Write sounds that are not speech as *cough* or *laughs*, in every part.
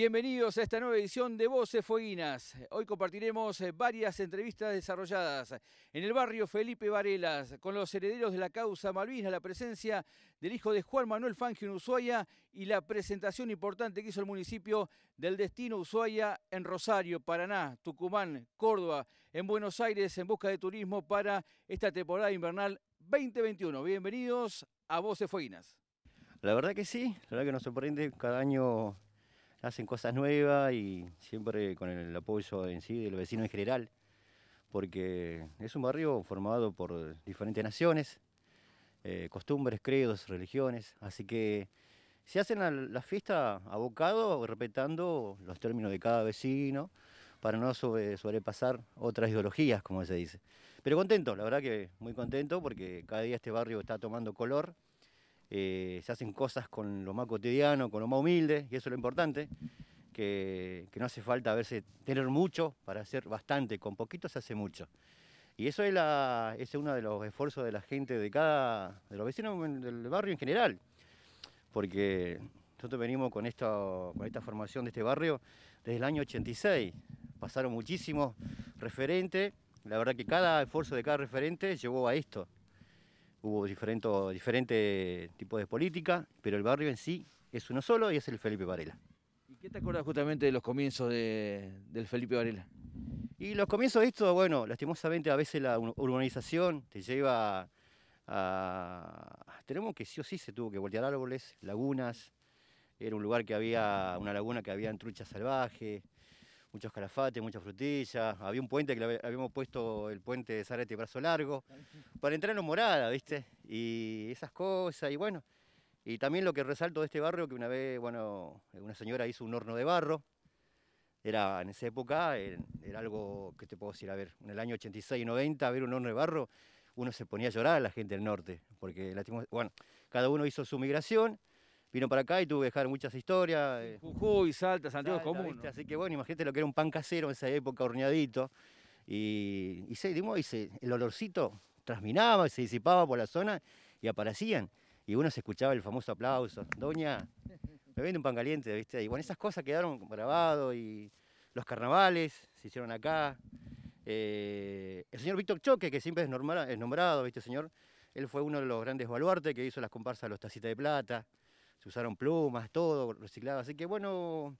Bienvenidos a esta nueva edición de Voces Fueguinas. Hoy compartiremos eh, varias entrevistas desarrolladas en el barrio Felipe Varelas con los herederos de la causa Malvinas, la presencia del hijo de Juan Manuel Fangio en Ushuaia y la presentación importante que hizo el municipio del destino Ushuaia en Rosario, Paraná, Tucumán, Córdoba, en Buenos Aires en busca de turismo para esta temporada invernal 2021. Bienvenidos a Voces Fueguinas. La verdad que sí, la verdad que nos sorprende cada año hacen cosas nuevas y siempre con el apoyo en sí del vecino en general, porque es un barrio formado por diferentes naciones, eh, costumbres, credos, religiones, así que se hacen las fiestas fiesta abocado respetando los términos de cada vecino para no sobrepasar otras ideologías, como se dice. Pero contento, la verdad que muy contento porque cada día este barrio está tomando color. Eh, se hacen cosas con lo más cotidiano, con lo más humilde, y eso es lo importante, que, no hace falta a veces tener mucho para hacer bastante, con poquito se hace mucho. Y eso es, uno de los esfuerzos de la gente de cada, de los vecinos del barrio en general, porque nosotros venimos con esta, esta formación de este barrio desde el año 86, pasaron muchísimos referentes, la verdad que cada esfuerzo de cada referente llevó a esto, Hubo diferentes diferente tipos de política, pero el barrio en sí es uno solo y es el Felipe Varela. ¿Y qué te acuerdas justamente de los comienzos del Felipe Varela? Y los comienzos de esto, bueno, lastimosamente a veces la urbanización te lleva a... Tenemos que sí o sí se tuvo que voltear árboles, lagunas. Era un lugar que había, una laguna que había en Trucha Salvaje muchos calafates, muchas frutillas. Había un puente que habíamos puesto, el puente de y Brazo Largo, para entrar en los Morada, ¿viste? Y esas cosas, y bueno. Y también lo que resalto de este barrio, que una vez, bueno, una señora hizo un horno de barro. Era en esa época, era algo que te puedo decir, a ver, en el año 86 y 90, ver un horno de barro, uno se ponía a llorar a la gente del norte, porque, bueno, cada uno hizo su migración vino para acá y tuvo que dejar muchas historias. Eh. Jujuy, Salta, Santiago Común. Así que bueno, imagínate lo que era un pan casero en esa época, horneadito. Y, y el olorcito trasminaba y se disipaba por la zona y aparecían. Y uno se escuchaba el famoso aplauso. Doña, me vende un pan caliente, ¿viste? Y bueno, esas cosas quedaron grabadas y los carnavales se hicieron acá. Eh, el señor Víctor Choque, que siempre es, normal, es nombrado, ¿viste, señor? Él fue uno de los grandes baluartes que hizo las comparsas de los Tacitas de Plata se usaron plumas, todo reciclado. Así que bueno,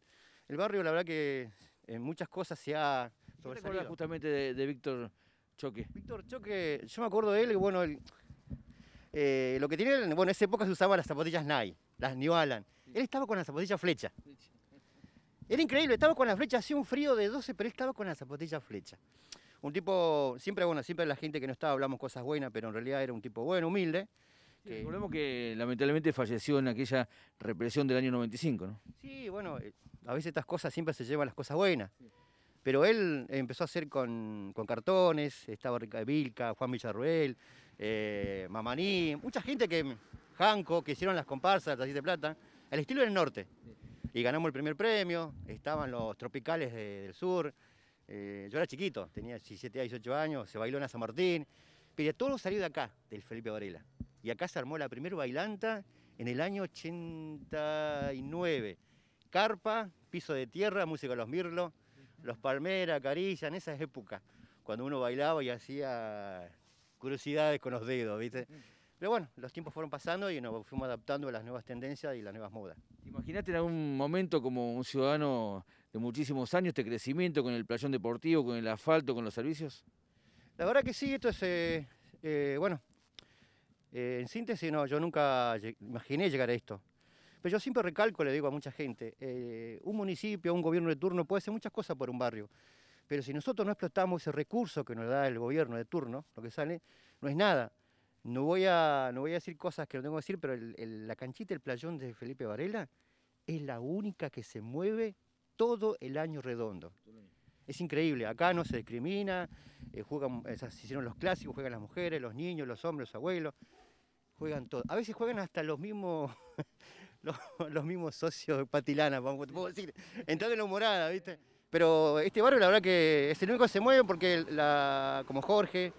el barrio la verdad que en muchas cosas se ha sobresalido. justamente de, Víctor Choque? Víctor Choque, yo me acuerdo de él, bueno, eh, lo que tiene, bueno, en esa época se usaban las zapatillas Nike, las New Él estaba con las zapatillas flecha. Era increíble, estaba con la flecha, hacía un frío de 12, pero él estaba con las zapatillas flecha. Un tipo, siempre, bueno, siempre la gente que no estaba hablamos cosas buenas, pero en realidad era un tipo bueno, humilde recordemos que lamentablemente falleció en aquella represión del año 95, ¿no? Sí, bueno, eh, a veces estas cosas siempre se llevan las cosas buenas. Pero él empezó a hacer con, con cartones, estaba Vilca, Juan Villarruel, eh, Mamaní, mucha gente que, Janco, que hicieron las comparsas, las de plata, al estilo del norte. Y ganamos el primer premio, estaban los tropicales del sur. Eh, yo era chiquito, tenía 17, 18 años, se bailó en San Martín. Pero todo salió de acá, del Felipe Varela. Y acá se armó la primera bailanta en el año 89. Carpa, piso de tierra, música de los Mirlo, los palmera, carilla, en esas épocas, cuando uno bailaba y hacía curiosidades con los dedos, ¿viste? Pero bueno, los tiempos fueron pasando y nos fuimos adaptando a las nuevas tendencias y las nuevas modas. Imagínate en algún momento como un ciudadano de muchísimos años este crecimiento con el playón deportivo, con el asfalto, con los servicios. La verdad que sí, esto es, eh, eh, bueno, eh, en síntesis, no, yo nunca imaginé llegar a esto. Pero yo siempre recalco, le digo a mucha gente, eh, un municipio, un gobierno de turno puede hacer muchas cosas por un barrio, pero si nosotros no explotamos ese recurso que nos da el gobierno de turno, lo que sale, no es nada. No voy a, no voy a decir cosas que no tengo que decir, pero la canchita, el playón de Felipe Varela, es la única que se mueve todo el año redondo. Es increíble, acá no se discrimina, eh, juegan, se hicieron los clásicos, juegan las mujeres, los niños, los hombres, los abuelos. Juegan A veces juegan hasta los mismos *laughs* los, mismos socios patilanas. Patilana, puedo decir. Entrando en la morada, ¿viste? Pero este barrio la verdad que es el único que se mueve porque como Jorge,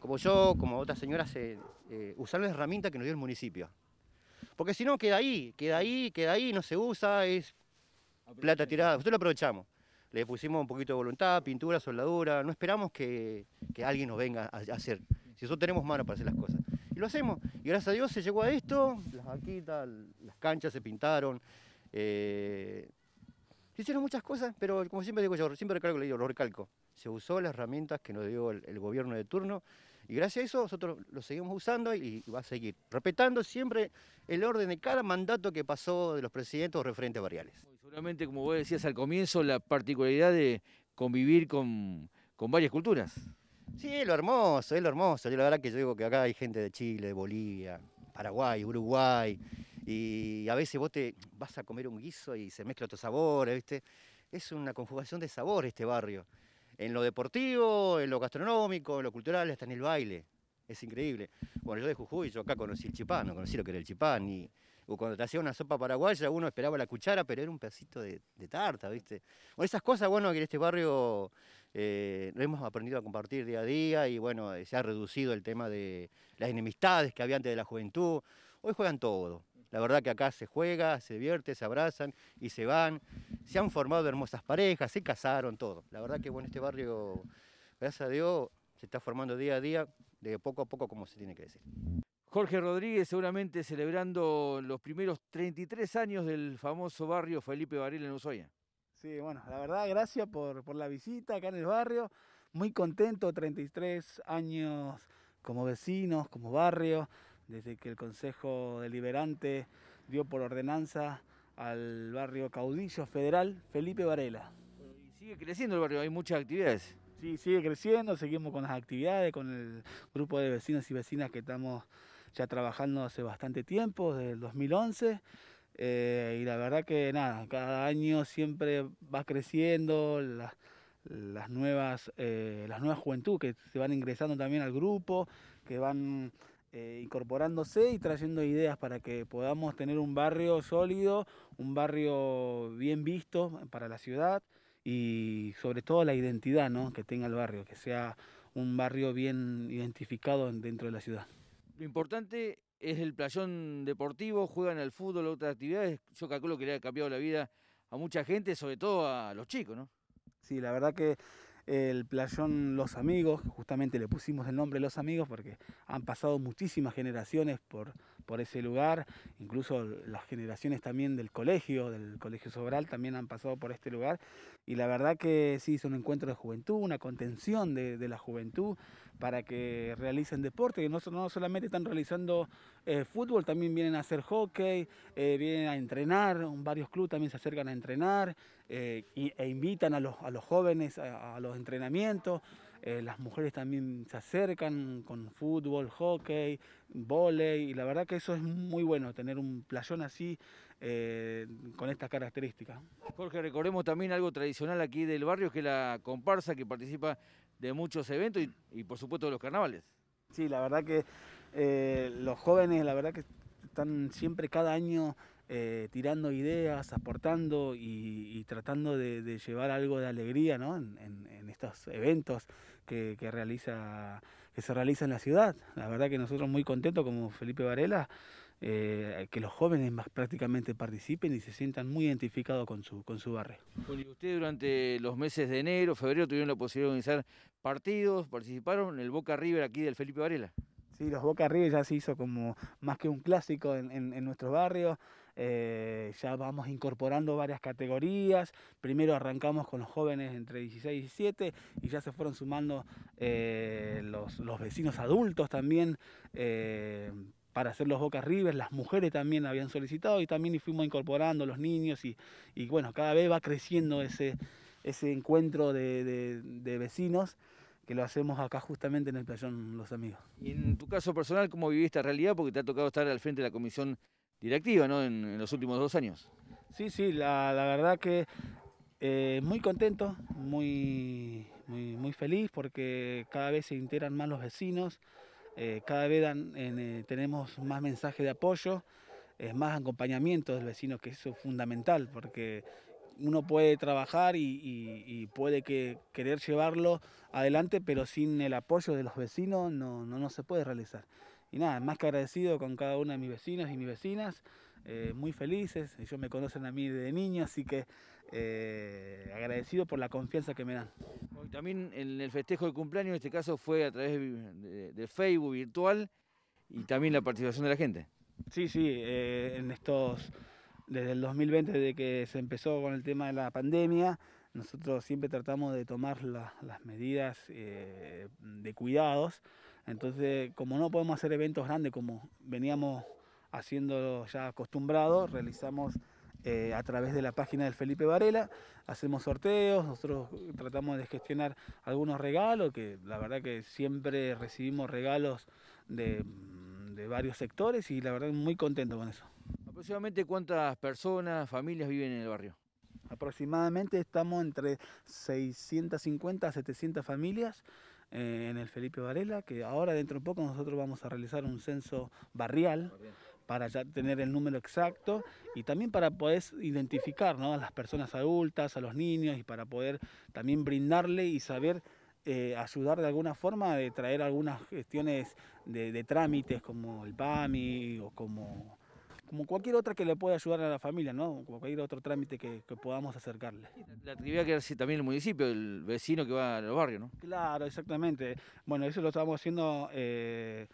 como yo, como otras señoras, se, eh, la herramienta que nos dio el municipio. Porque si no, queda ahí, queda ahí, queda ahí, no se usa, es plata tirada. Nosotros lo aprovechamos. Le pusimos un poquito de voluntad, pintura, soldadura. No esperamos que, alguien nos venga a hacer. Si nosotros tenemos manos para hacer las cosas y lo hacemos. Y gracias a Dios se llegó a esto, las vaquitas, las canchas se pintaron. Eh, se hicieron muchas cosas, pero como siempre digo yo, siempre recalco, le digo, lo recalco. Se usó las herramientas que nos dio el, gobierno de turno y gracias a eso nosotros lo seguimos usando y, va a seguir, respetando siempre el orden de cada mandato que pasó de los presidentes o referentes barriales. Seguramente, como vos decías al comienzo, la particularidad de convivir con, con varias culturas. Sí, es lo hermoso, es lo hermoso. Yo la verdad que yo digo que acá hay gente de Chile, de Bolivia, Paraguay, Uruguay, y a veces vos te vas a comer un guiso y se mezcla otros sabores, ¿viste? Es una conjugación de sabores este barrio. En lo deportivo, en lo gastronómico, en lo cultural, hasta en el baile. Es increíble. Bueno, yo de Jujuy, yo acá conocí el chipán, no conocí lo que era el chipán, y cuando te hacía una sopa paraguaya uno esperaba la cuchara, pero era un pedacito de, tarta, ¿viste? Bueno, esas cosas, bueno, que en este barrio eh, hemos aprendido a compartir día a día y bueno, eh, se ha reducido el tema de las enemistades que había antes de la juventud. Hoy juegan todo. La verdad que acá se juega, se divierte, se abrazan y se van. Se han formado hermosas parejas, se casaron, todo. La verdad que bueno, este barrio, gracias a Dios, se está formando día a día, de poco a poco como se tiene que decir. Jorge Rodríguez seguramente celebrando los primeros 33 años del famoso barrio Felipe Varela en Usoya. Sí, bueno, la verdad, gracias por, la visita acá en el barrio. Muy contento, 33 años como vecinos, como barrio, desde que el Consejo Deliberante dio por ordenanza al barrio Caudillo Federal Felipe Varela. Y sigue creciendo el barrio, hay muchas actividades. Sí, sigue creciendo, seguimos con las actividades, con el grupo de vecinos y vecinas que estamos ya trabajando hace bastante tiempo, desde el 2011. Eh, y la verdad que nada, cada año siempre va creciendo las, nuevas, eh, las nuevas juventud que se van ingresando también al grupo, que van eh, incorporándose y trayendo ideas para que podamos tener un barrio sólido, un barrio bien visto para la ciudad y sobre todo la identidad ¿no? que tenga el barrio, que sea un barrio bien identificado dentro de la ciudad. Lo importante es el playón deportivo, juegan al fútbol, otras actividades. Yo calculo que le ha cambiado la vida a mucha gente, sobre todo a los chicos, ¿no? Sí, la verdad que el playón Los Amigos, justamente le pusimos el nombre Los Amigos porque han pasado muchísimas generaciones por, por ese lugar, incluso las generaciones también del colegio, del Colegio Sobral, también han pasado por este lugar. Y la verdad que sí, es un encuentro de juventud, una contención de, la juventud para que realicen deporte, que no, no solamente están realizando eh, fútbol, también vienen a hacer hockey, eh, vienen a entrenar, varios clubes también se acercan a entrenar eh, e invitan a los, jóvenes a los entrenamientos. Eh, las mujeres también se acercan con fútbol, hockey, volei, y la verdad que eso es muy bueno, tener un playón así eh, con estas características. Jorge, recordemos también algo tradicional aquí del barrio, que es la comparsa que participa de muchos eventos y, por supuesto de los carnavales. Sí, la verdad que eh, los jóvenes, la verdad que están siempre cada año eh, tirando ideas, aportando y, tratando de, llevar algo de alegría ¿no? en, estos eventos que, realiza, que se realizan en la ciudad. La verdad que nosotros muy contentos como Felipe Varela, eh, que los jóvenes más prácticamente participen y se sientan muy identificados con su, con su barrio. Bueno, y usted durante los meses de enero, febrero tuvieron la posibilidad de organizar partidos, participaron en el Boca River aquí del Felipe Varela. Sí, los Boca River ya se hizo como más que un clásico en, en, en nuestros barrios. Eh, ya vamos incorporando varias categorías. Primero arrancamos con los jóvenes entre 16 y 17 y ya se fueron sumando eh, los, vecinos adultos también. Eh, para hacer los Boca Rivers, las mujeres también habían solicitado y también fuimos incorporando los niños y, bueno, cada vez va creciendo ese, ese encuentro de, vecinos que lo hacemos acá justamente en el playón Los Amigos. Y en tu caso personal, ¿cómo viviste esta realidad? Porque te ha tocado estar al frente de la Comisión directiva ¿no? en, los últimos dos años. Sí, sí, la, verdad que eh, muy contento, muy, muy, feliz porque cada vez se integran más los vecinos, eh, cada vez eh, tenemos más mensajes de apoyo, más acompañamiento del vecino, que eso es fundamental porque uno puede trabajar y, puede querer llevarlo adelante, pero sin el apoyo de los vecinos no, no se puede realizar y nada, más que agradecido con cada una de mis vecinos y mis vecinas, eh, muy felices, ellos me conocen a mí de niño, así que eh, agradecido por la confianza que me dan. También en el festejo de cumpleaños, en este caso fue a través de, Facebook virtual y también la participación de la gente. Sí, sí, eh, en estos, desde el 2020, desde que se empezó con el tema de la pandemia, nosotros siempre tratamos de tomar las medidas de cuidados. Entonces, como no podemos hacer eventos grandes como veníamos haciendo ya acostumbrados, realizamos eh, a través de la página del Felipe Varela, hacemos sorteos, nosotros tratamos de gestionar algunos regalos, que la verdad que siempre recibimos regalos de, de varios sectores y la verdad muy contento con eso. ¿Aproximadamente cuántas personas, familias viven en el barrio? Aproximadamente estamos entre 650 a 700 familias eh, en el Felipe Varela, que ahora dentro de poco nosotros vamos a realizar un censo barrial para ya tener el número exacto y también para poder identificar a las personas adultas, a los niños y para poder también brindarle y saber eh, ayudar de alguna forma de traer algunas gestiones de, de trámites como el PAMI o como como cualquier otra que le pueda ayudar a la familia, ¿no? Como cualquier otro trámite que, podamos acercarle. La actividad que hace también el municipio, el vecino que va al barrio, ¿no? Claro, exactamente. Bueno, eso lo estamos haciendo eh,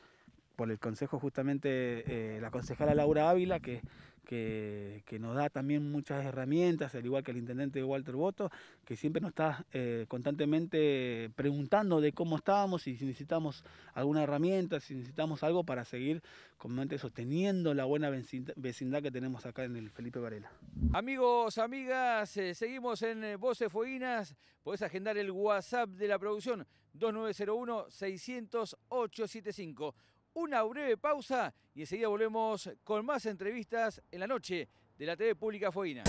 por el consejo justamente eh, la concejala Laura Ávila, que que, nos da también muchas herramientas, al igual que el intendente Walter Boto, que siempre nos está eh, constantemente preguntando de cómo estábamos y si necesitamos alguna herramienta, si necesitamos algo para seguir comúnmente sosteniendo la buena vecindad que tenemos acá en el Felipe Varela. Amigos, amigas, eh, seguimos en eh, Voces Fueguinas. Podés agendar el WhatsApp de la producción 2901 600 875 una breve pausa y enseguida volvemos con más entrevistas en la noche de la TV Pública Fueguina.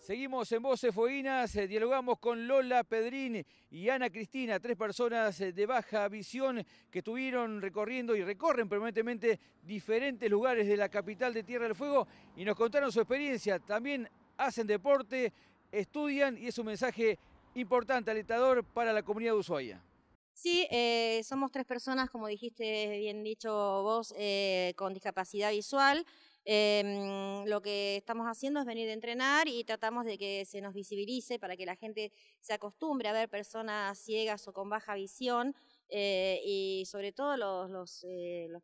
Seguimos en Voces Fueguinas, eh, dialogamos con Lola Pedrín y Ana Cristina, tres personas eh, de baja visión que estuvieron recorriendo y recorren permanentemente diferentes lugares de la capital de Tierra del Fuego y nos contaron su experiencia. También hacen deporte, estudian y es un mensaje importante, alentador para la comunidad de Ushuaia. Sí, eh, somos tres personas, como dijiste bien dicho vos, eh, con discapacidad visual. Em, lo que estamos haciendo es venir a entrenar y tratamos de que se nos visibilice para que la gente se acostumbre a ver personas ciegas o con baja visión eh, y sobre todo los,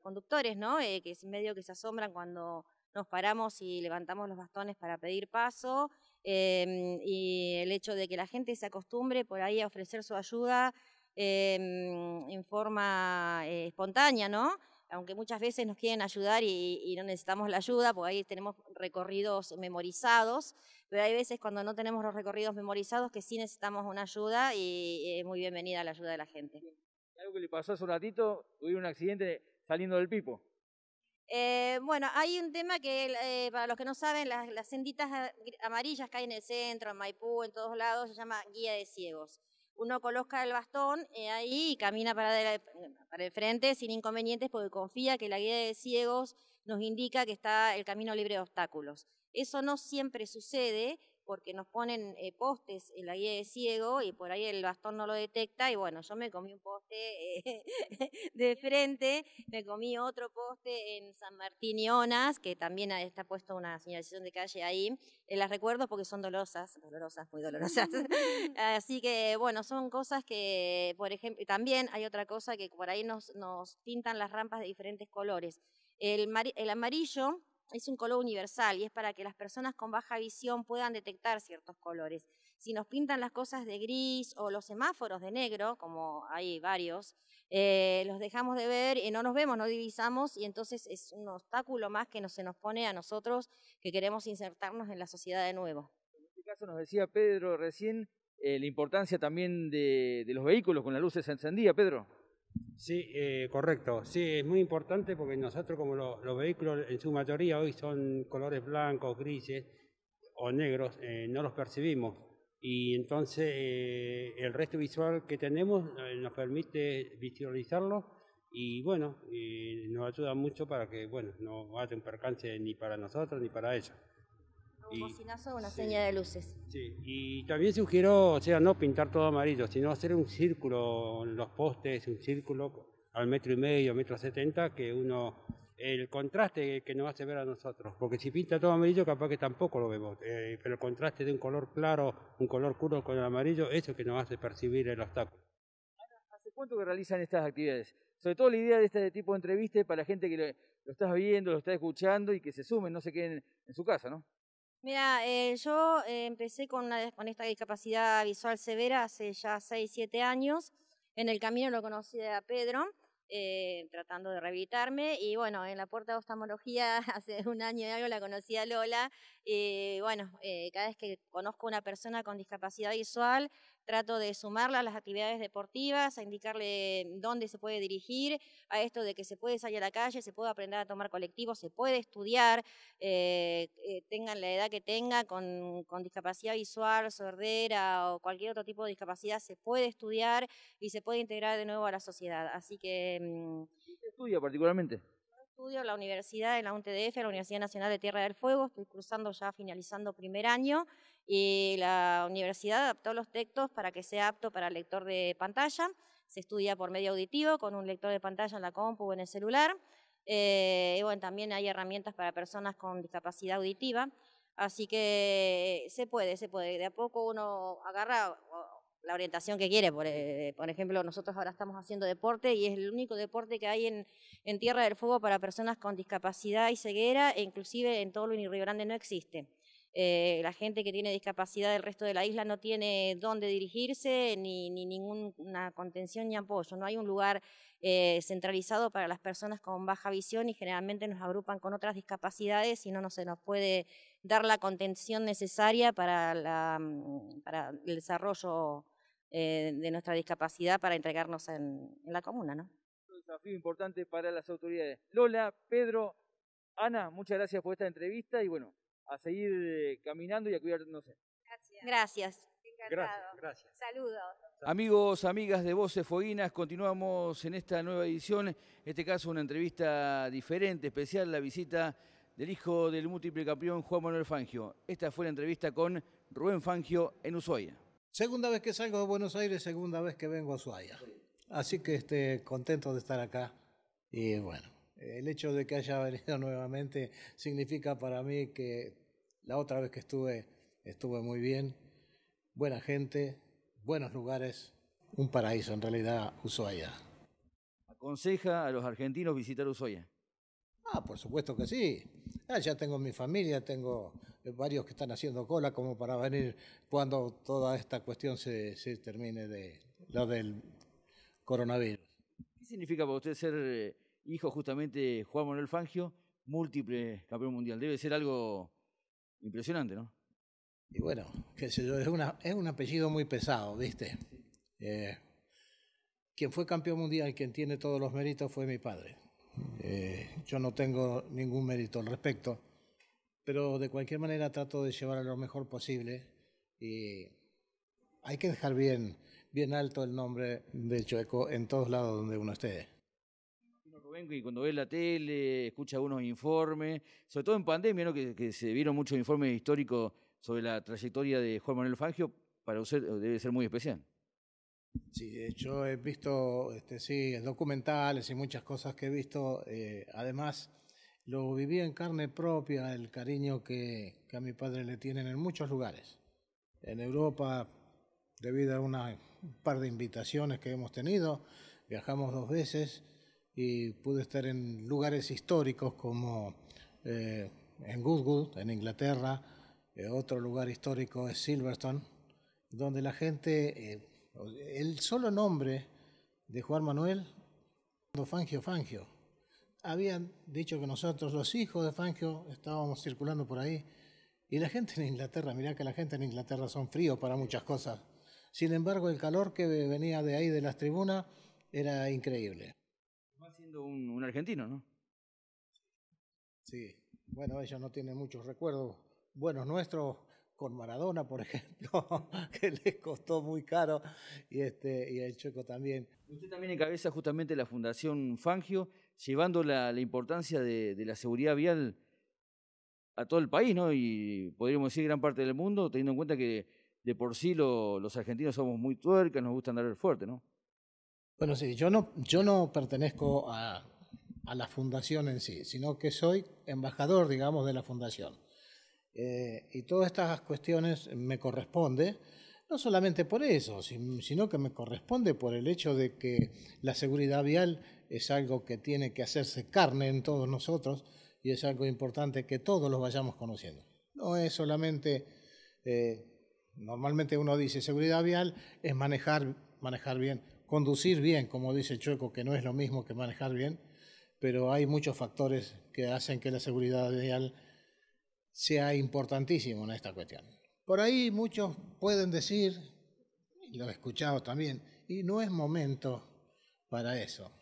conductores, que es medio que se asombran cuando nos paramos y levantamos los bastones para pedir paso Em, y el hecho de que la gente se acostumbre por ahí a ofrecer su ayuda em, en forma eh, espontánea, ¿no? Aunque muchas veces nos quieren ayudar y, no necesitamos la ayuda, porque ahí tenemos recorridos memorizados, pero hay veces cuando no tenemos los recorridos memorizados que sí necesitamos una ayuda y es muy bienvenida la ayuda de la gente. Algo que le pasó hace un ratito, tuvieron un accidente saliendo del pipo. Eh, bueno, hay un tema que, eh, para los que no saben, las, senditas amarillas que hay en el centro, en Maipú, en todos lados, se llama guía de ciegos. Uno coloca el bastón eh, ahí y camina para, para el frente sin inconvenientes porque confía que la guía de ciegos nos indica que está el camino libre de obstáculos. Eso no siempre sucede porque nos ponen eh, postes en la guía de ciego y por ahí el bastón no lo detecta y bueno, yo me comí un poste eh, *laughs* de frente, me comí otro poste en San Martín y Onas, que también está puesto una señalización de calle ahí, eh, las recuerdo porque son dolorosas, dolorosas, muy dolorosas. *laughs* Así que bueno, son cosas que, por ejemplo, también hay otra cosa que por ahí nos, pintan las rampas de diferentes colores. El, el amarillo es un color universal y es para que las personas con baja visión puedan detectar ciertos colores. Si nos pintan las cosas de gris o los semáforos de negro, como hay varios, eh, los dejamos de ver y no nos vemos, no divisamos y entonces es un obstáculo más que nos, se nos pone a nosotros que queremos insertarnos en la sociedad de nuevo. En este caso nos decía Pedro recién eh, la importancia también de, de los vehículos con las luces encendidas, Pedro. Sí, eh, correcto. Sí, es muy importante porque nosotros como los vehículos en su mayoría hoy son colores blancos, grises o negros, eh, no los percibimos. Y entonces eh, el resto visual que tenemos nos permite visualizarlo y bueno, nos ayuda mucho para que bueno, no haya un percance ni para nosotros ni para ellos y, una seña de luces. Sí, y también sugiero, o sea, no pintar todo amarillo, sino hacer un círculo en los postes, un círculo al metro y medio, metro setenta, que uno el contraste que nos hace ver a nosotros, porque si pinta todo amarillo capaz que tampoco lo vemos, eh, pero el contraste de un color claro, un color oscuro con el amarillo, eso que nos hace percibir el obstáculo. ¿Hace cuánto que realizan estas actividades? Sobre todo la idea de este tipo de entrevistas para la gente que lo, estás viendo, lo está escuchando y que se sumen, no se queden en su casa, ¿no? Mira, eh, yo eh, empecé con, esta discapacidad visual severa hace ya 6, 7 años. En el camino lo conocí a Pedro, eh, tratando de rehabilitarme. Y bueno, en la puerta de oftalmología *laughs* hace un año y algo la conocí a Lola. Y bueno, cada vez que conozco a una persona con discapacidad visual, trato de sumarla a las actividades deportivas, a indicarle dónde se puede dirigir, a esto de que se puede salir a la calle, se puede aprender a tomar colectivos, se puede estudiar, eh, eh, tengan la edad que tenga, con, discapacidad visual, sordera o cualquier otro tipo de discapacidad, se puede estudiar y se puede integrar de nuevo a la sociedad. Así que... Mm, ¿Qué estudia particularmente? estudio la universidad en la UNTDF, la Universidad Nacional de Tierra del Fuego, estoy cruzando ya finalizando primer año y la universidad adaptó los textos para que sea apto para el lector de pantalla. Se estudia por medio auditivo con un lector de pantalla en la compu o en el celular. Eh, y también hay herramientas para personas con discapacidad auditiva. Así que se puede, se puede. De a poco uno agarra la orientación que quiere. Eh, por, ejemplo, nosotros ahora estamos haciendo deporte y es el único deporte que hay en, Tierra del Fuego para personas con discapacidad y ceguera e inclusive en todo el Río Grande no existe. Eh, la gente que tiene discapacidad del resto de la isla no tiene dónde dirigirse ni, ninguna contención ni apoyo. No hay un lugar eh, centralizado para las personas con baja visión y generalmente nos agrupan con otras discapacidades y no, se nos puede dar la contención necesaria para, mm, el desarrollo eh, de nuestra discapacidad para entregarnos en, la comuna. ¿no? Un desafío importante para las autoridades. Lola, Pedro, Ana, muchas gracias por esta entrevista y bueno, a seguir eh, caminando y a cuidarnos. Gracias. Gracias. Encantado. Gracias, Saludos. Amigos, amigas de Voces Foguinas, continuamos en esta nueva edición, en este caso una entrevista diferente, especial, la visita del hijo del múltiple campeón Juan Manuel Fangio. Esta fue la entrevista con Rubén Fangio en Ushuaia. Segunda vez que salgo de Buenos Aires, segunda vez que vengo a Ushuaia. Así que este, contento de estar acá y bueno, el hecho de que haya *laughs* venido nuevamente significa para mí que la otra vez que estuve, estuve muy bien. Buena gente, buenos lugares, un paraíso en realidad, Ushuaia. ¿Aconseja a los argentinos visitar Ushuaia? Ah, por supuesto que sí. Ah, ya tengo mi familia, tengo varios que están haciendo cola como para venir cuando toda esta cuestión se, se termine de lo del coronavirus. ¿Qué significa para usted ser eh, hijo justamente Juan Manuel Fangio, múltiple campeón mundial. Debe ser algo impresionante, ¿no? Y bueno, qué sé yo, es, un apellido muy pesado, ¿viste? Eh, quien fue campeón mundial, quien tiene todos los méritos, fue mi padre. Eh, yo no tengo ningún mérito al respecto, pero de cualquier manera trato de llevarlo a lo mejor posible y hay que dejar bien, bien alto el nombre de chueco en todos lados donde uno esté y cuando ve la tele, escucha algunos informes, sobre todo en pandemia, que, se vieron muchos informes históricos sobre la trayectoria de Juan Manuel Fangio, para usted eh, debe ser muy especial. Sí, eh, yo he visto este, sí, documentales y muchas cosas que he visto. Eh, además, lo viví en carne propia, el cariño que, a mi padre le tienen en muchos lugares. En Europa, debido a un par de invitaciones que hemos tenido, viajamos dos veces y pude estar en lugares históricos como eh, en Goodwood, en Inglaterra, eh, otro lugar histórico es Silverstone, donde la gente, eh, el solo nombre de Juan Manuel, Fangio Fangio, habían dicho que nosotros, los hijos de Fangio, estábamos circulando por ahí, y la gente en Inglaterra, mirá que la gente en Inglaterra son fríos para muchas cosas, sin embargo el calor que venía de ahí de las tribunas era increíble un, argentino, ¿no? Sí, bueno, ella no tiene muchos recuerdos buenos nuestros con Maradona, por *laughs* ejemplo, que les costó muy caro, y, este, y el Chueco también. Usted también encabeza justamente la Fundación Fangio, llevando la, importancia de, la seguridad vial a todo el país, ¿no? Y podríamos decir gran parte del mundo, teniendo en cuenta que de por sí los argentinos somos muy tuercas, nos gusta andar fuerte, ¿no? Bueno, sí, yo no, yo no pertenezco a, la fundación en sí, sino que soy embajador, digamos, de la fundación. Eh, y todas estas cuestiones me corresponden, no solamente por eso, sino que me corresponde por el hecho de que la seguridad vial es algo que tiene que hacerse carne en todos nosotros y es algo importante que todos los vayamos conociendo. No es solamente, eh, normalmente uno dice seguridad vial es manejar bien conducir bien, como dice Chueco, que no es lo mismo que manejar bien, pero hay muchos factores que hacen que la seguridad vial sea importantísimo en esta cuestión. Por ahí muchos pueden decir, y lo he escuchado también, y no es momento para eso.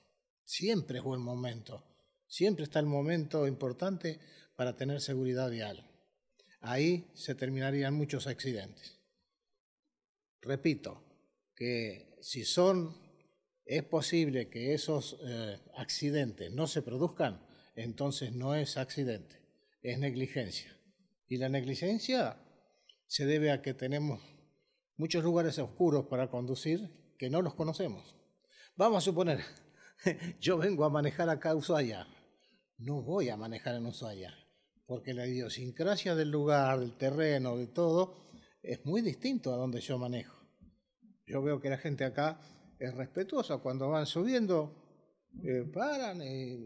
Siempre es buen momento. Siempre está el momento importante para tener seguridad vial. Ahí se terminarían muchos accidentes. Repito, que si son es posible que esos eh, accidentes no se produzcan, entonces no es accidente, es negligencia. Y la negligencia se debe a que tenemos muchos lugares oscuros para conducir que no los conocemos. Vamos a suponer, *laughs* yo vengo a manejar acá a Ushuaia, no voy a manejar en Ushuaia, porque la idiosincrasia del lugar, del terreno, de todo, es muy distinto a donde yo manejo. Yo veo que la gente acá es respetuosa. Cuando van subiendo, eh, paran, eh,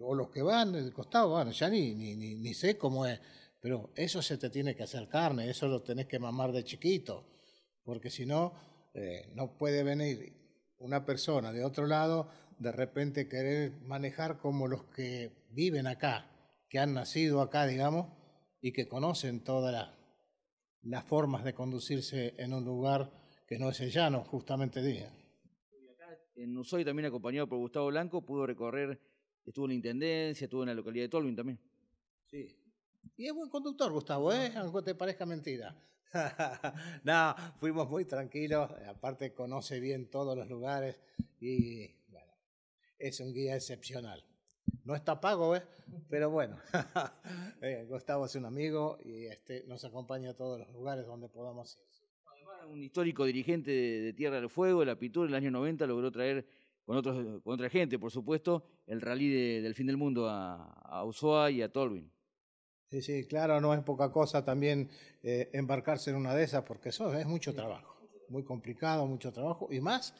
o los que van del costado, bueno, ya ni, ni, sé cómo es, pero eso se te tiene que hacer carne, eso lo tenés que mamar de chiquito, porque si no, eh, no puede venir una persona de otro lado de repente querer manejar como los que viven acá, que han nacido acá, digamos, y que conocen todas las formas de conducirse en un lugar que no es el llano, justamente día en eh, soy también acompañado por Gustavo Blanco, pudo recorrer, estuvo en la Intendencia, estuvo en la localidad de Tolvin también. Sí. Y es buen conductor, Gustavo, ¿eh? Ah. aunque te parezca mentira. *laughs* no, fuimos muy tranquilos, aparte conoce bien todos los lugares y bueno, es un guía excepcional. No está pago, ¿eh? pero bueno, *laughs* eh, Gustavo es un amigo y este, nos acompaña a todos los lugares donde podamos ir un histórico dirigente de, Tierra del Fuego, de la pintura, en el año 90 logró traer con, otros, otra gente, por supuesto, el rally del fin del mundo a, y a Tolvin. Sí, sí, claro, no es poca cosa también eh, embarcarse en una de esas, porque eso es mucho trabajo, muy complicado, mucho trabajo, y más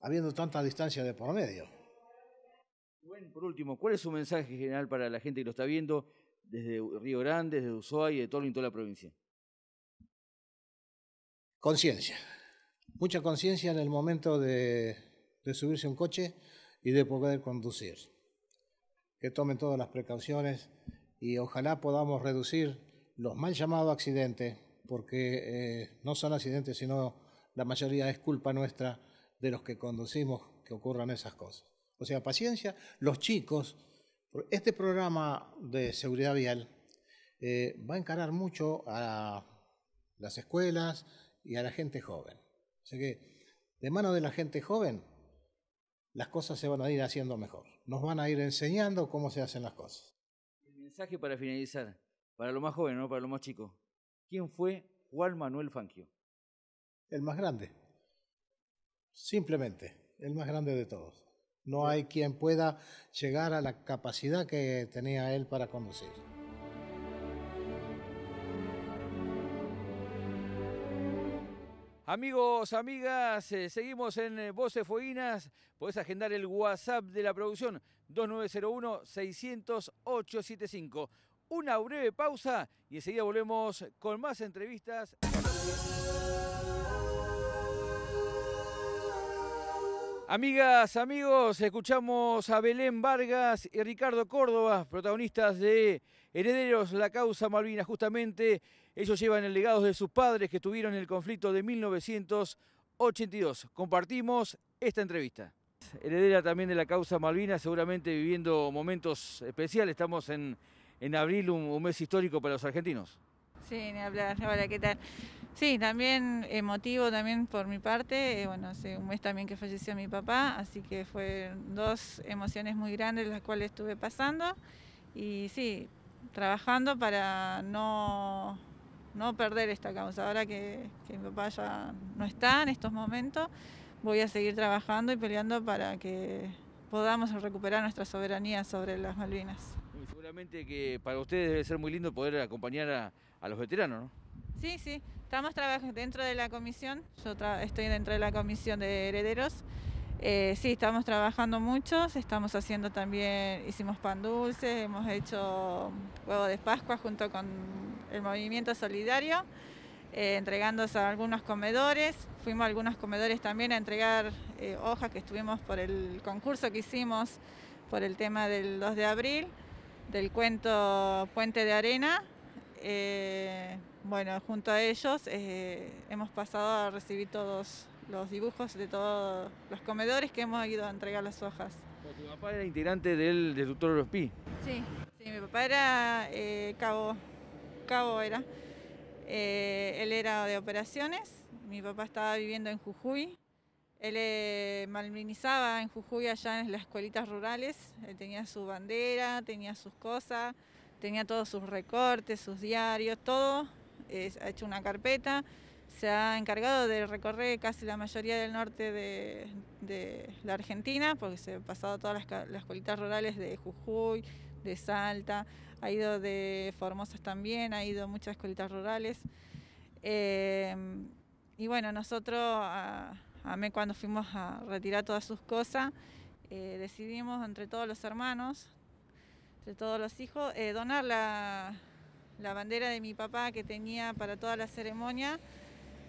habiendo tanta distancia de por medio. Bueno, por último, ¿cuál es su mensaje general para la gente que lo está viendo desde Río Grande, desde Ushuaia y de Tolvin, toda la provincia? Conciencia. Mucha conciencia en el momento de, subirse a un coche y de poder conducir. Que tomen todas las precauciones y ojalá podamos reducir los mal llamados accidentes, porque eh, no son accidentes, sino la mayoría es culpa nuestra de los que conducimos que ocurran esas cosas. O sea, paciencia, los chicos, este programa de seguridad vial eh, va a encarar mucho a las escuelas, y a la gente joven. O sea que de mano de la gente joven las cosas se van a ir haciendo mejor. Nos van a ir enseñando cómo se hacen las cosas. El mensaje para finalizar, para lo más joven, no para lo más chico. ¿Quién fue Juan Manuel Fangio? El más grande. Simplemente, el más grande de todos. No hay quien pueda llegar a la capacidad que tenía él para conducir. Amigos, amigas, eh, seguimos en eh, Voces Fueguinas. Podés agendar el WhatsApp de la producción 2901 600 Una breve pausa y enseguida volvemos con más entrevistas. Amigas, amigos, escuchamos a Belén Vargas y Ricardo Córdoba, protagonistas de Herederos, la causa Malvinas, justamente ellos llevan el legado de sus padres que estuvieron en el conflicto de 1982. Compartimos esta entrevista. Heredera también de la causa Malvinas, seguramente viviendo momentos especiales. Estamos en, abril, un, mes histórico para los argentinos. Sí, ni hablar, hola, ¿qué tal? Sí, también emotivo también por mi parte, eh, bueno, hace un mes también que falleció mi papá, así que fueron dos emociones muy grandes las cuales estuve pasando y sí, trabajando para no no perder esta causa. Ahora que, mi papá ya no está en estos momentos, voy a seguir trabajando y peleando para que podamos recuperar nuestra soberanía sobre las Malvinas. Seguramente que para ustedes debe ser muy lindo poder acompañar a, los veteranos, ¿no? Sí, sí, estamos trabajando dentro de la comisión, yo estoy dentro de la comisión de herederos, eh, sí, estamos trabajando mucho. estamos haciendo también, hicimos pan dulce, hemos hecho huevo de Pascua junto con el movimiento solidario, eh, entregándose a algunos comedores. Fuimos a algunos comedores también a entregar eh, hojas que estuvimos por el concurso que hicimos por el tema del 2 de abril, del cuento Puente de Arena. Eh, bueno, junto a ellos hemos pasado a recibir todos los dibujos de todos los comedores que hemos ido a entregar las hojas. ¿Tu papá era integrante del deductor de los PI? sí, mi papá era cabo Cabo era. Eh, él era de operaciones, mi papá estaba viviendo en Jujuy. Él eh, malvinizaba en Jujuy allá en las escuelitas rurales. Él tenía su bandera, tenía sus cosas, tenía todos sus recortes, sus diarios, todo. Eh, ha hecho una carpeta. Se ha encargado de recorrer casi la mayoría del norte de, la Argentina, porque se ha pasado todas las escuelitas rurales de Jujuy, de Salta, ha ido de Formosas también, ha ido muchas escuelitas rurales. Em, y bueno, nosotros, a, mí cuando fuimos a retirar todas sus cosas, eh, decidimos entre todos los hermanos, entre todos los hijos, eh, donar la, bandera de mi papá que tenía para toda la ceremonia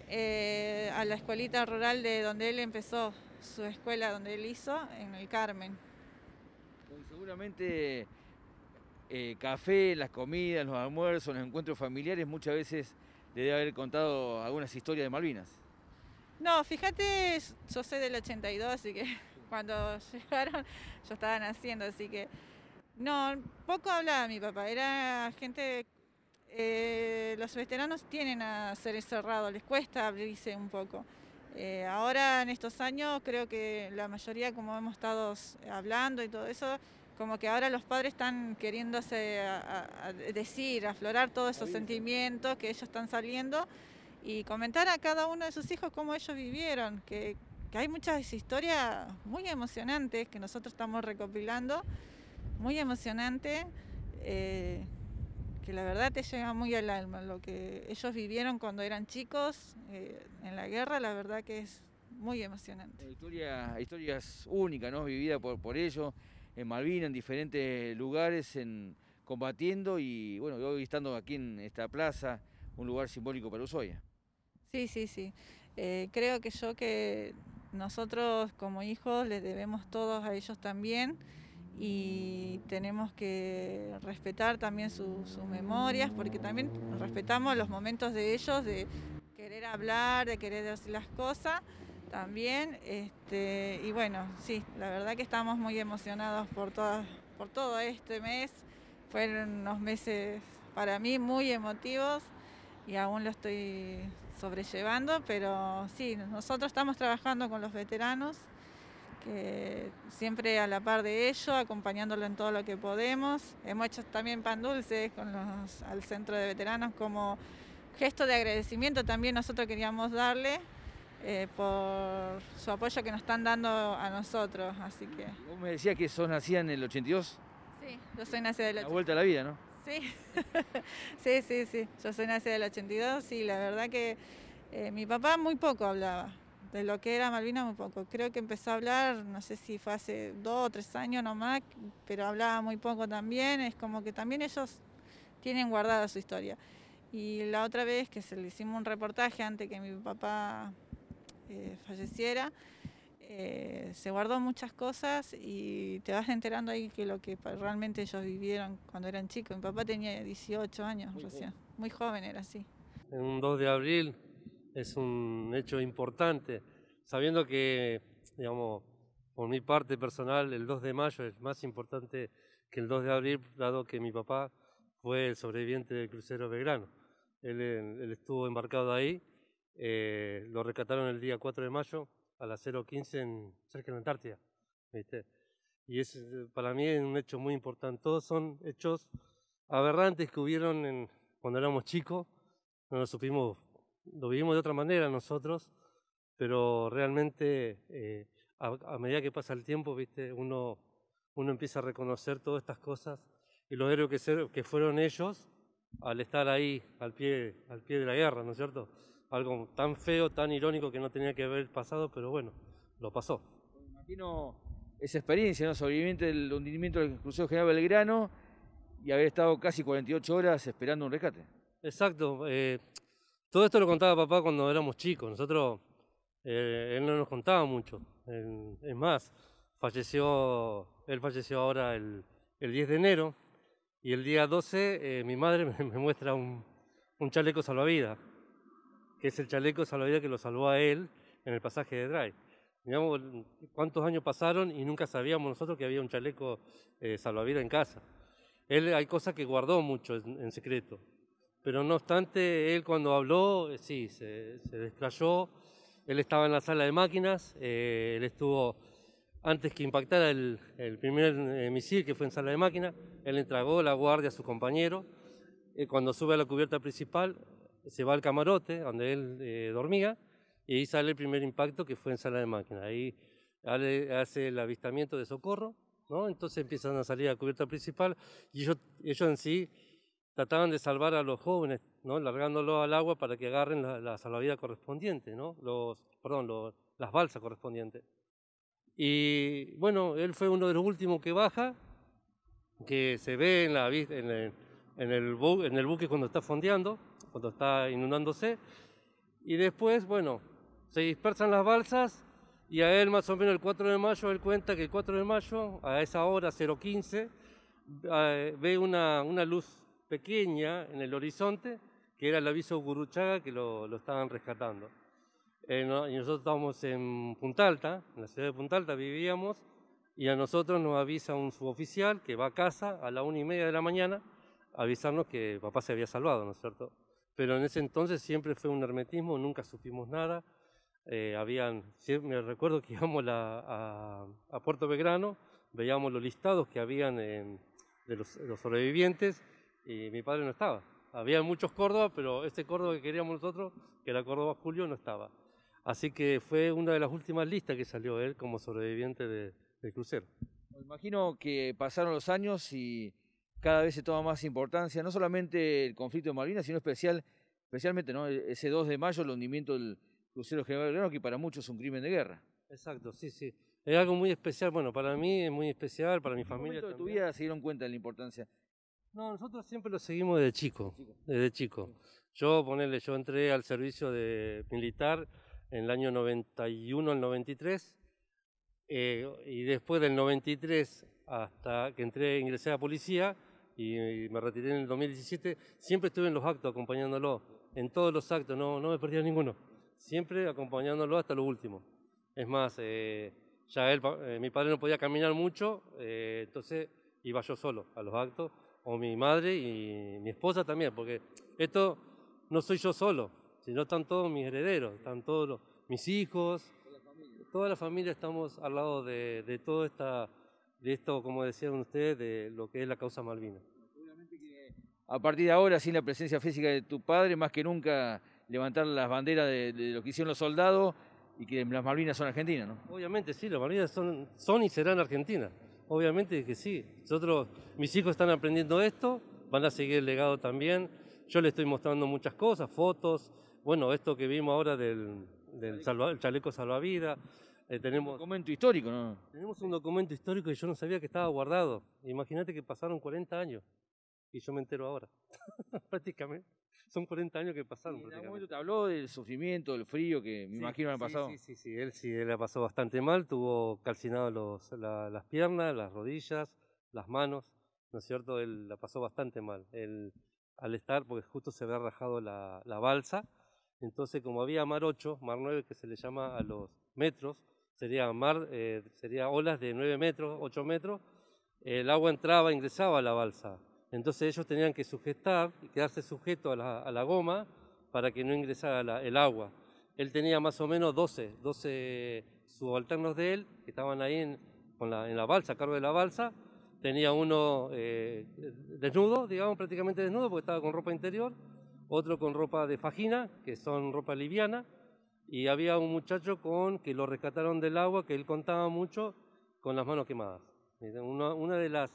eh, a la escuelita rural de donde él empezó su escuela, donde él hizo, en el Carmen. Pues seguramente eh, café, las comidas, los almuerzos, los encuentros familiares, muchas veces le debe haber contado algunas historias de Malvinas. No, fíjate, yo soy del 82, así que *laughs* cuando *laughs* llegaron yo estaba naciendo, así que no, poco hablaba mi papá, era gente, eh, los veteranos tienen a ser encerrados, les cuesta abrirse un poco. Eh, ahora en estos años creo que la mayoría, como hemos estado hablando y todo eso, como que ahora los padres están queriéndose decir, aflorar todos esos sentimientos que ellos están saliendo y comentar a cada uno de sus hijos cómo ellos vivieron, que, hay muchas historias muy emocionantes que nosotros estamos recopilando, muy emocionantes, eh, que la verdad te llega muy al alma. Lo que ellos vivieron cuando eran chicos eh, en la guerra, la verdad que es muy emocionante. Historia, historias únicas, ¿no? Vivida por, por ellos en Malvinas, en diferentes lugares, en, combatiendo y bueno, hoy estando aquí en esta plaza, un lugar simbólico para Ushuaia. Sí, sí, sí. Eh, creo que yo que nosotros como hijos les debemos todos a ellos también y tenemos que respetar también sus memorias porque también respetamos los momentos de ellos, de querer hablar, de querer decir las cosas también. Este, y bueno, sí, la verdad que estamos muy emocionados por, por todo este mes. Fueron unos meses para mí muy emotivos y aún lo estoy sobrellevando, pero sí, nosotros estamos trabajando con los veteranos, que siempre a la par de ellos, acompañándolo en todo lo que podemos. Hemos hecho también pan dulce con los, al centro de veteranos como gesto de agradecimiento también nosotros queríamos darle eh, por su apoyo que nos están dando a nosotros, así que... Vos me decías que sos nacida en el 82. Sí, yo soy nacida del 82. La vuelta a la vida, ¿no? Sí, *laughs* sí, sí, sí, yo soy nacida del 82 y la verdad que eh, mi papá muy poco hablaba, de lo que era Malvina, muy poco. Creo que empezó a hablar, no sé si fue hace dos o tres años nomás, pero hablaba muy poco también, es como que también ellos tienen guardada su historia. Y la otra vez que se le hicimos un reportaje antes que mi papá eh, falleciera. Eh, se guardó muchas cosas y te vas enterando ahí que lo que realmente ellos vivieron cuando eran chicos. Mi papá tenía 18 años muy recién, joven. muy joven era así. En un 2 de abril es un hecho importante, sabiendo que, digamos, por mi parte personal, el 2 de mayo es más importante que el 2 de abril, dado que mi papá fue el sobreviviente del crucero Belgrano. él estuvo embarcado ahí eh, lo rescataron el día 4 de mayo a las 0.15 en, cerca de la Antártida. ¿viste? Y es para mí es un hecho muy importante. Todos son hechos aberrantes que hubieron en, cuando éramos chicos. No lo supimos, lo vivimos de otra manera nosotros, pero realmente eh, a, medida que pasa el tiempo, ¿viste? Uno, uno empieza a reconocer todas estas cosas y los héroes que, que fueron ellos al estar ahí al pie, al pie de la guerra, ¿no es cierto? algo tan feo, tan irónico que no tenía que haber pasado, pero bueno, lo pasó. Imagino esa experiencia, ¿no? Sobreviviente del hundimiento del crucero General Belgrano y haber estado casi 48 horas esperando un rescate. Exacto. Eh, todo esto lo contaba papá cuando éramos chicos. Nosotros, eh, él no nos contaba mucho. es más, falleció, él falleció ahora el, 10 de enero y el día 12 eh, mi madre *laughs* me, muestra un, un chaleco salvavidas que es el chaleco salvavidas que lo salvó a él en el pasaje de drive... Digamos, cuántos años pasaron y nunca sabíamos nosotros que había un chaleco eh, salvavidas en casa. Él hay cosas que guardó mucho en, secreto, pero no obstante, él cuando habló, eh, sí, se, se, él estaba en la sala de máquinas, eh, él estuvo, antes que impactara el, el primer eh, misil que fue en sala de máquinas, él entregó la guardia a su compañero, cuando sube a la cubierta principal, se va al camarote donde él eh, dormía y ahí sale el primer impacto que fue en sala de máquinas. Ahí hace el avistamiento de socorro, ¿no? entonces empiezan a salir a cubierta principal y ellos, en sí trataban de salvar a los jóvenes, ¿no? largándolos al agua para que agarren la, la salvavidas correspondiente, ¿no? los, perdón, los, las balsas correspondientes. Y bueno, él fue uno de los últimos que baja, que se ve en, en, en el, en el buque cuando está fondeando, cuando está inundándose. Y después, bueno, se dispersan las balsas y a él más o menos el 4 de mayo, él cuenta que el 4 de mayo, a esa hora 015, ah, ve una, luz pequeña en el horizonte, que era el aviso Guruchaga que lo, lo estaban rescatando. Eh, y nosotros estábamos en Punta Alta, en la ciudad de Punta Alta vivíamos, y a nosotros nos avisa un suboficial que va a casa a la una y media de la mañana a avisarnos que papá se había salvado, ¿no es cierto? pero en ese entonces siempre fue un hermetismo, nunca supimos nada. Eh, habían, me recuerdo que *laughs* íbamos a, Puerto Belgrano, veíamos los listados que habían de, los, sobrevivientes y mi padre no estaba. Había muchos Córdoba, pero este Córdoba que queríamos nosotros, que era Córdoba Julio, no estaba. Así que fue una de las últimas listas que salió él como sobreviviente del crucero. Imagino que pasaron los años y cada vez se toma más importancia, no solamente el conflicto de Malvinas, sino especial, especialmente ¿no? E-, ese 2 de mayo, el hundimiento del crucero General Belgrano, que para muchos es un crimen de guerra. Exacto, sí, sí. Es algo muy especial, bueno, para mí es muy especial, para mi familia. también de tu vida se dieron cuenta de la importancia? No, nosotros siempre lo seguimos desde chico, desde chico. Yo, ponerle, yo entré al servicio de militar en el año 91 al 93, eh, y después del 93 hasta que entré, ingresé a la policía, y me retiré en el 2017, siempre estuve en los actos acompañándolo, en todos los actos, no, no me perdía ninguno, siempre acompañándolo hasta lo último. Es más, eh, ya él, eh, mi padre no podía caminar mucho, eh, entonces iba yo solo a los actos, o mi madre y mi esposa también, porque esto no soy yo solo, sino están todos mis herederos, están todos mis hijos, toda la familia estamos al lado de, de toda esta de esto, como decían ustedes, de lo que es la causa Malvina. A partir de ahora, sin la presencia física de tu padre, más que nunca levantar las banderas de, lo que hicieron los soldados y que las Malvinas son argentinas, ¿no? Obviamente sí, las Malvinas son, son y serán argentinas. Obviamente que sí. Nosotros, mis hijos están aprendiendo esto, van a seguir el legado también. Yo les estoy mostrando muchas cosas, fotos, bueno, esto que vimos ahora del, del chaleco, chaleco salvavidas eh, tenemos, un documento histórico, ¿no? Tenemos un documento histórico y yo no sabía que estaba guardado. Imagínate que pasaron 40 años y yo me entero ahora, *laughs* prácticamente. Son 40 años que pasaron. en algún momento te habló del sufrimiento, del frío que me imagino han pasado. Sí, sí, sí, él sí, él la pasó bastante mal, tuvo calcinadas la, las piernas, las rodillas, las manos, ¿no es cierto? Él la pasó bastante mal. Él, al estar, porque justo se había rajado la, la balsa, entonces como había mar 8, mar 9 que se le llama a los metros, sería mar, eh, sería olas de 9 metros, 8 metros, el agua entraba, ingresaba a la balsa. Entonces ellos tenían que sujetar y quedarse sujeto a la, a la, goma para que no ingresara el agua. Él tenía más o menos 12, 12 subalternos de él que estaban ahí en, con la, en la balsa, a cargo de la balsa. Tenía uno eh, desnudo, digamos, prácticamente desnudo porque estaba con ropa interior, otro con ropa de fajina, que son ropa liviana, y había un muchacho con que lo rescataron del agua, que él contaba mucho, con las manos quemadas. Una, una de las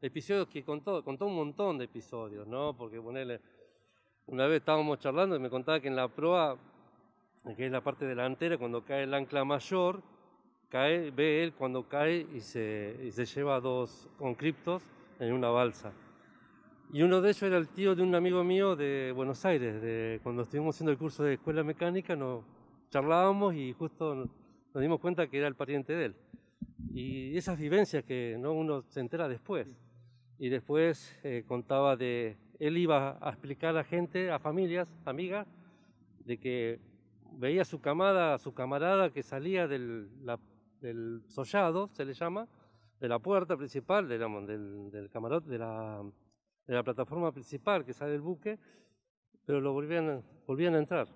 episodios que contó, contó un montón de episodios, ¿no? Porque ponerle una vez estábamos charlando y me contaba que en la proa, que es la parte delantera, cuando cae el ancla mayor, cae, ve él cuando cae y se, y se lleva dos concriptos en una balsa. Y uno de ellos era el tío de un amigo mío de Buenos Aires, de, cuando estuvimos haciendo el curso de escuela mecánica, no, charlábamos y justo nos dimos cuenta que era el pariente de él. Y esas vivencias que ¿no? uno se entera después. Y después eh, contaba de, él iba a explicar a gente, a familias, amigas, de que veía a su camada, a su camarada que salía del, sollado, se le llama, de la puerta principal, de la, del, del camarote, de la, de la plataforma principal que sale el buque, pero lo volvían, volvían a entrar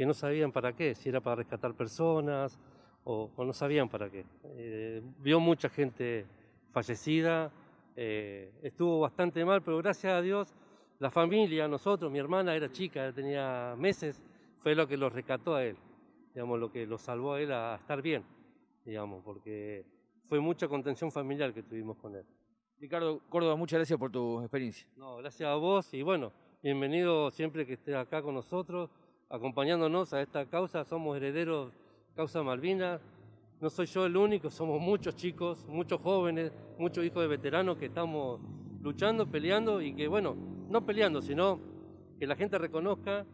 que no sabían para qué, si era para rescatar personas o, no sabían para qué. Eh, vio mucha gente fallecida, eh, estuvo bastante mal, pero gracias a Dios la familia, nosotros, mi hermana era chica, tenía meses, fue lo que lo rescató a él, digamos, lo que lo salvó a él a, estar bien, digamos, porque fue mucha contención familiar que tuvimos con él. Ricardo Córdoba, muchas gracias por tu experiencia. No, gracias a vos y bueno, bienvenido siempre que estés acá con nosotros acompañándonos a esta causa. Somos herederos causa Malvinas. No soy yo el único, somos muchos chicos, muchos jóvenes, muchos hijos de veteranos que estamos luchando, peleando y que, bueno, no peleando, sino que la gente reconozca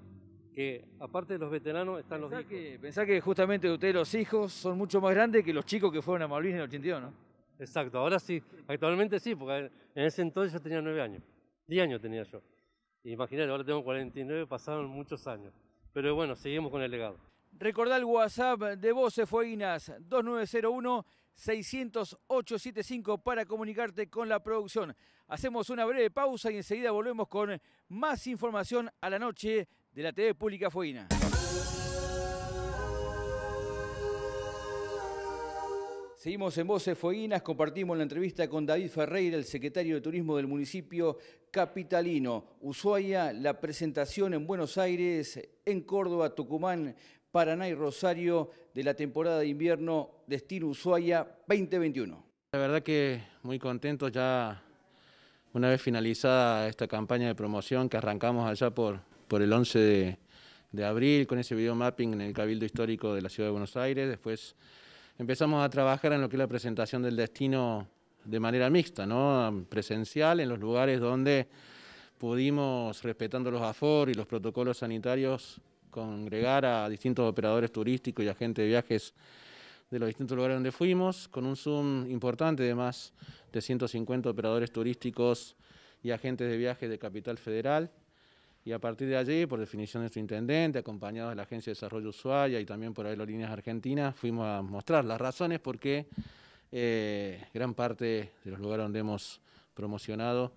que aparte de los veteranos están los hijos. pensá que justamente ustedes los hijos son mucho más grandes que los chicos que fueron a Malvinas en el 82, ¿no? Exacto, ahora sí, actualmente sí, porque en ese entonces yo tenía nueve años, 10 años tenía yo. Imagínate, ahora tengo 49, pasaron muchos años pero bueno, seguimos con el legado. Recordá el WhatsApp de Voces Fueguinas 2901 60875 para comunicarte con la producción. Hacemos una breve pausa y enseguida volvemos con más información a la noche de la TV Pública Fueguina. Seguimos en Voces Fueguinas, compartimos la entrevista con David Ferreira, el secretario de Turismo del municipio capitalino. Ushuaia, la presentación en Buenos Aires, en Córdoba, Tucumán, Paraná y Rosario de la temporada de invierno Destino Ushuaia 2021. La verdad que muy contentos ya una vez finalizada esta campaña de promoción que arrancamos allá por, por el 11 de, abril con ese video en el Cabildo Histórico de la Ciudad de Buenos Aires, después empezamos a trabajar en lo que es la presentación del destino de manera mixta, ¿no? presencial, en los lugares donde pudimos, respetando los AFOR y los protocolos sanitarios, congregar a distintos operadores turísticos y agentes de viajes de los distintos lugares donde fuimos, con un Zoom importante de más de 150 operadores turísticos y agentes de viajes de Capital Federal y a partir de allí, por definición de su intendente, acompañado de la Agencia de Desarrollo Usual y también por Aerolíneas Argentinas, fuimos a mostrar las razones por qué eh, gran parte de los lugares donde hemos promocionado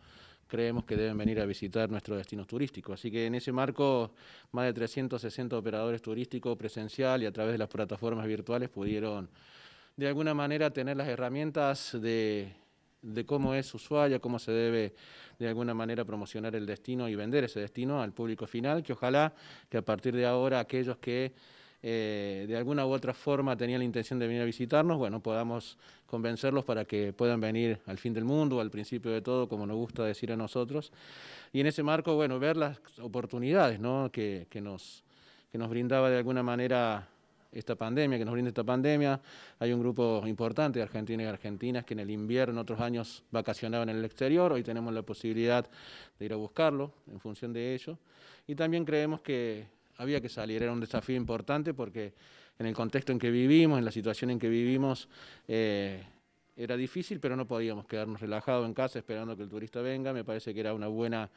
creemos que deben venir a visitar nuestros destinos turísticos. Así que en ese marco, más de 360 operadores turísticos presencial y a través de las plataformas virtuales pudieron de alguna manera tener las herramientas de de cómo es Ushuaia, cómo se debe de alguna manera promocionar el destino y vender ese destino al público final, que ojalá que a partir de ahora aquellos que eh, de alguna u otra forma tenían la intención de venir a visitarnos, bueno, podamos convencerlos para que puedan venir al fin del mundo, o al principio de todo, como nos gusta decir a nosotros. Y en ese marco, bueno, ver las oportunidades ¿no? que, nos, que nos brindaba de alguna manera esta pandemia, que nos brinda esta pandemia. Hay un grupo importante de argentinos y argentinas que en el invierno, otros años, vacacionaban en el exterior. Hoy tenemos la posibilidad de ir a buscarlo en función de ello. Y también creemos que había que salir, era un desafío importante porque en el contexto en que vivimos, en la situación en que vivimos, eh, era difícil, pero no podíamos quedarnos relajados en casa esperando que el turista venga. Me parece que era una buena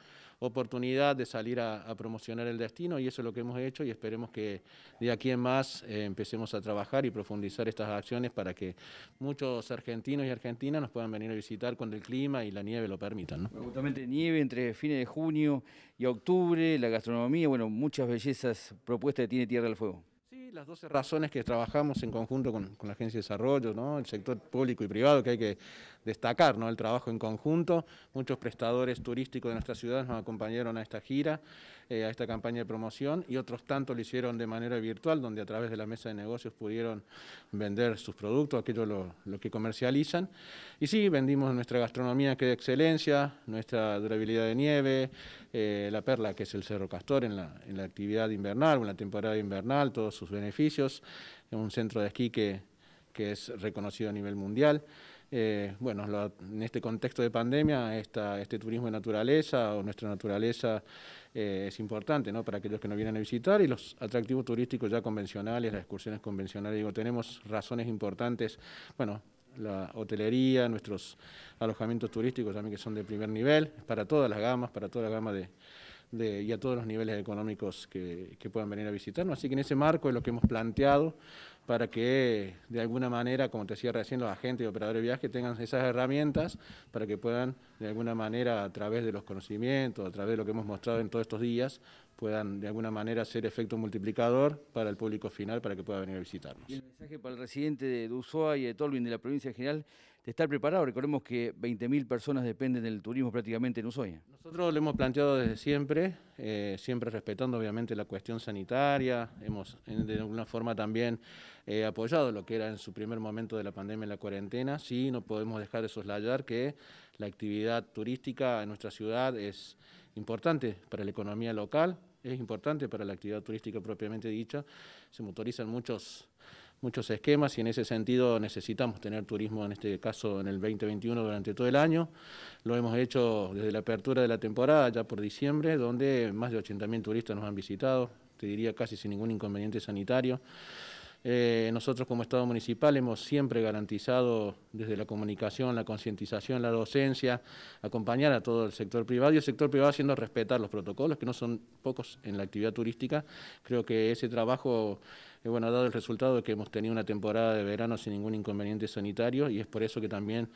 oportunidad de salir a, promocionar el destino y eso es lo que hemos hecho y esperemos que de aquí en más eh, empecemos a trabajar y profundizar estas acciones para que muchos argentinos y argentinas nos puedan venir a visitar cuando el clima y la nieve lo permitan. Justamente nieve entre fines de junio y octubre, la gastronomía, bueno, muchas bellezas propuestas que tiene Tierra del Fuego las 12 razones que trabajamos en conjunto con, la Agencia de Desarrollo, ¿no? el sector público y privado que hay que destacar, ¿no? el trabajo en conjunto. Muchos prestadores turísticos de nuestra ciudad nos acompañaron a esta gira. Eh, a esta campaña de promoción y otros tantos lo hicieron de manera virtual, donde a través de la mesa de negocios pudieron vender sus productos, aquello lo, que comercializan. Y sí, vendimos nuestra gastronomía que de excelencia, nuestra durabilidad de nieve, eh, la perla que es el Cerro Castor en la, actividad invernal, en la temporada invernal, todos sus beneficios, en un centro de esquí que, que es reconocido a nivel mundial. Eh, bueno, en este contexto de pandemia, este turismo de naturaleza o nuestra naturaleza eh, es importante ¿no? para aquellos que nos vienen a visitar y los atractivos turísticos ya convencionales, las excursiones convencionales, digo, tenemos razones importantes, bueno, la hotelería, nuestros alojamientos turísticos también que son de primer nivel, para todas las gamas, para toda la gama de, de, y a todos los niveles económicos que, que puedan venir a visitarnos. Así que en ese marco es lo que hemos planteado para que de alguna manera, como te decía recién, los agentes y operadores de viaje tengan esas herramientas para que puedan de alguna manera, a través de los conocimientos, a través de lo que hemos mostrado en todos estos días, puedan de alguna manera ser efecto multiplicador para el público final, para que pueda venir a visitarnos. Y el mensaje para el residente de y de Tolvin de la provincia general de estar preparado. Recordemos que 20.000 personas dependen del turismo prácticamente en Ushuaia. Nosotros lo hemos planteado desde siempre, eh, siempre respetando obviamente la cuestión sanitaria, hemos de alguna forma también eh, apoyado lo que era en su primer momento de la pandemia la cuarentena. Sí, no podemos dejar de soslayar que la actividad turística en nuestra ciudad es importante para la economía local, es importante para la actividad turística propiamente dicha. Se motorizan muchos muchos esquemas y en ese sentido necesitamos tener turismo, en este caso en el 2021, durante todo el año. Lo hemos hecho desde la apertura de la temporada, ya por diciembre, donde más de 80.000 turistas nos han visitado, te diría casi sin ningún inconveniente sanitario. Eh, nosotros como Estado Municipal hemos siempre garantizado desde la comunicación, la concientización, la docencia, acompañar a todo el sector privado y el sector privado haciendo respetar los protocolos, que no son pocos en la actividad turística. Creo que ese trabajo eh, ha dado el resultado de que hemos tenido una temporada de verano sin ningún inconveniente sanitario y es por eso que también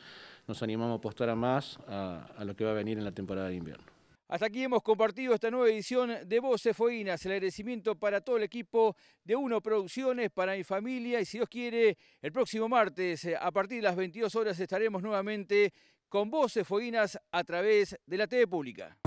nos animamos a apostar a más a lo que va a venir en la temporada de invierno. Hasta aquí hemos compartido esta nueva edición de Voces Fueguinas, El agradecimiento para todo el equipo de Uno Producciones, para mi familia y si Dios quiere, el próximo martes eh, a partir de las 22 horas estaremos nuevamente con Voces Fueguinas a través de la TV Pública.